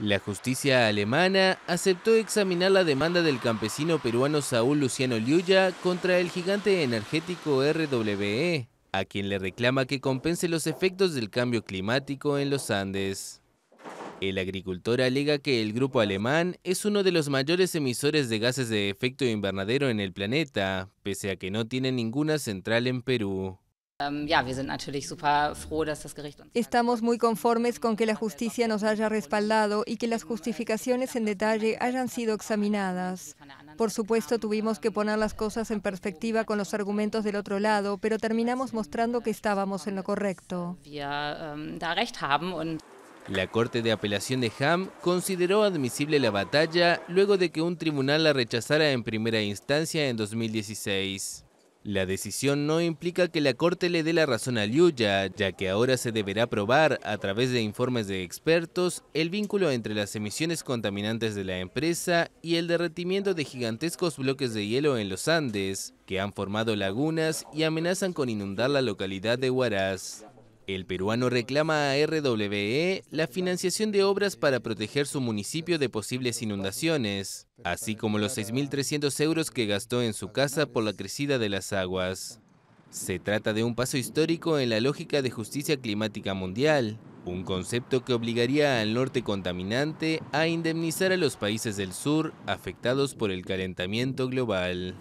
La justicia alemana aceptó examinar la demanda del campesino peruano Saúl Luciano Liuya contra el gigante energético RWE, a quien le reclama que compense los efectos del cambio climático en los Andes. El agricultor alega que el grupo alemán es uno de los mayores emisores de gases de efecto invernadero en el planeta, pese a que no tiene ninguna central en Perú. Estamos muy conformes con que la justicia nos haya respaldado y que las justificaciones en detalle hayan sido examinadas. Por supuesto, tuvimos que poner las cosas en perspectiva con los argumentos del otro lado, pero terminamos mostrando que estábamos en lo correcto. Ähm, la Corte de Apelación de Ham consideró admisible la batalla luego de que un tribunal la rechazara en primera instancia en 2016. La decisión no implica que la Corte le dé la razón a Liuya, ya que ahora se deberá probar, a través de informes de expertos, el vínculo entre las emisiones contaminantes de la empresa y el derretimiento de gigantescos bloques de hielo en los Andes, que han formado lagunas y amenazan con inundar la localidad de Huaraz. El peruano reclama a RWE la financiación de obras para proteger su municipio de posibles inundaciones, así como los 6.300 euros que gastó en su casa por la crecida de las aguas. Se trata de un paso histórico en la lógica de justicia climática mundial, un concepto que obligaría al norte contaminante a indemnizar a los países del sur afectados por el calentamiento global.